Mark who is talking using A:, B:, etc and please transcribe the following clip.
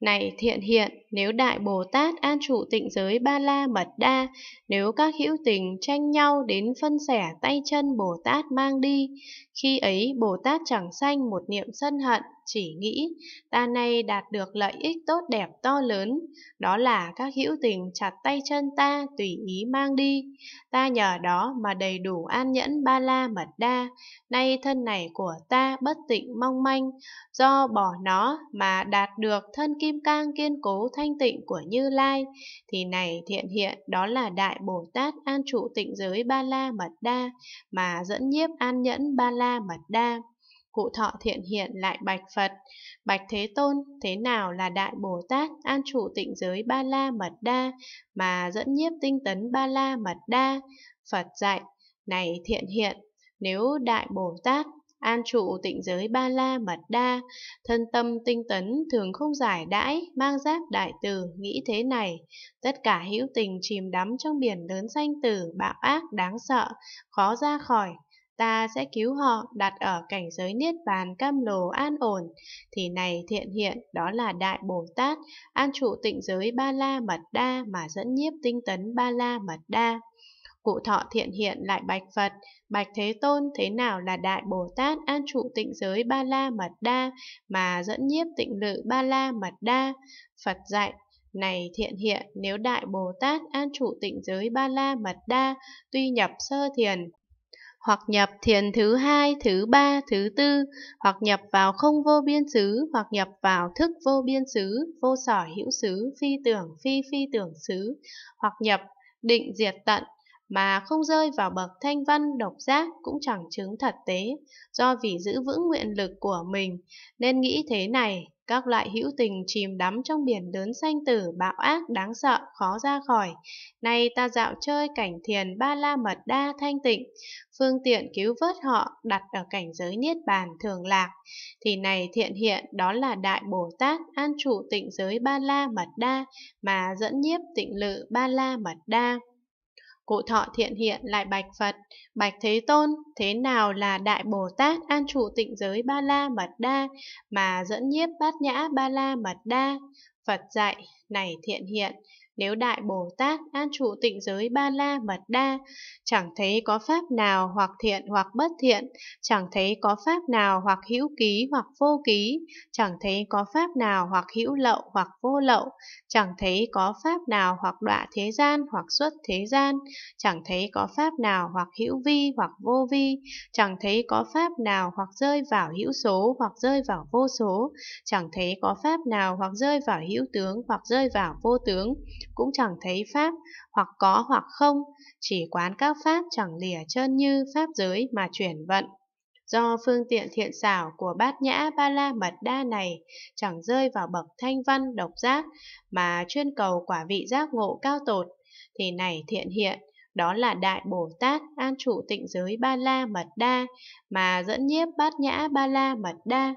A: Này thiện hiện, nếu Đại Bồ Tát an trụ tịnh giới Ba La Mật Đa, nếu các hữu tình tranh nhau đến phân sẻ tay chân Bồ Tát mang đi, khi ấy Bồ Tát chẳng sanh một niệm sân hận chỉ nghĩ ta nay đạt được lợi ích tốt đẹp to lớn, đó là các hữu tình chặt tay chân ta tùy ý mang đi. Ta nhờ đó mà đầy đủ an nhẫn ba la mật đa, nay thân này của ta bất tịnh mong manh, do bỏ nó mà đạt được thân kim cang kiên cố thanh tịnh của Như Lai, thì này thiện hiện đó là Đại Bồ Tát an trụ tịnh giới ba la mật đa mà dẫn nhiếp an nhẫn ba la mật đa Cụ thọ thiện hiện lại bạch Phật, bạch Thế Tôn, thế nào là Đại Bồ Tát an trụ tịnh giới Ba La Mật Đa mà dẫn nhiếp tinh tấn Ba La Mật Đa? Phật dạy, này thiện hiện, nếu Đại Bồ Tát an trụ tịnh giới ba la mật đa, thân tâm tinh tấn thường không giải đãi, mang giác đại từ, nghĩ thế này, tất cả hữu tình chìm đắm trong biển lớn danh tử, bạo ác đáng sợ, khó ra khỏi, ta sẽ cứu họ đặt ở cảnh giới niết bàn cam lồ an ổn, thì này thiện hiện đó là Đại Bồ Tát, an trụ tịnh giới Ba La Mật Đa mà dẫn nhiếp tinh tấn Ba La Mật Đa. Cụ thọ thiện hiện lại bạch Phật, bạch Thế Tôn thế nào là Đại Bồ Tát an trụ tịnh giới Ba La Mật Đa mà dẫn nhiếp tịnh lự Ba La Mật Đa? Phật dạy, này thiện hiện, nếu Đại Bồ Tát an trụ tịnh giới Ba La Mật Đa, tuy nhập sơ thiền, hoặc nhập thiền thứ hai, thứ ba, thứ tư, hoặc nhập vào không vô biên xứ, hoặc nhập vào thức vô biên xứ, vô sở hữu xứ, phi tưởng phi phi tưởng xứ, hoặc nhập định diệt tận mà không rơi vào bậc thanh văn độc giác cũng chẳng chứng thật tế, do vì giữ vững nguyện lực của mình nên nghĩ thế này các loại hữu tình chìm đắm trong biển lớn sanh tử bạo ác đáng sợ khó ra khỏi. Nay ta dạo chơi cảnh thiền ba la mật đa thanh tịnh, phương tiện cứu vớt họ đặt ở cảnh giới niết bàn thường lạc. Thì này thiện hiện đó là Đại Bồ Tát an trụ tịnh giới ba la mật đa mà dẫn nhiếp tịnh lự ba la mật đa. Cụ thọ thiện hiện lại bạch Phật, bạch Thế Tôn, thế nào là Đại Bồ Tát an trụ tịnh giới Ba La Mật Đa mà dẫn nhiếp bát nhã Ba La Mật Đa? Phật dạy, này thiện hiện, nếu Đại Bồ Tát an trụ tịnh giới ba la mật đa, chẳng thấy có pháp nào hoặc thiện hoặc bất thiện, chẳng thấy có pháp nào hoặc hữu ký hoặc vô ký, chẳng thấy có pháp nào hoặc hữu lậu hoặc vô lậu, chẳng thấy có pháp nào hoặc đọa thế gian hoặc xuất thế gian, chẳng thấy có pháp nào hoặc hữu vi hoặc vô vi, chẳng thấy có pháp nào hoặc rơi vào hữu số hoặc rơi vào vô số, chẳng thấy có pháp nào hoặc rơi vào hữu tướng hoặc rơi vào vô tướng, cũng chẳng thấy pháp, hoặc có hoặc không, chỉ quán các pháp chẳng lìa chân như pháp giới mà chuyển vận. Do phương tiện thiện xảo của bát nhã ba la mật đa này chẳng rơi vào bậc thanh văn độc giác mà chuyên cầu quả vị giác ngộ cao tột, thì này thiện hiện, đó là Đại Bồ Tát An Trụ Tịnh Giới Ba La Mật Đa mà dẫn nhiếp Bát Nhã Ba La Mật Đa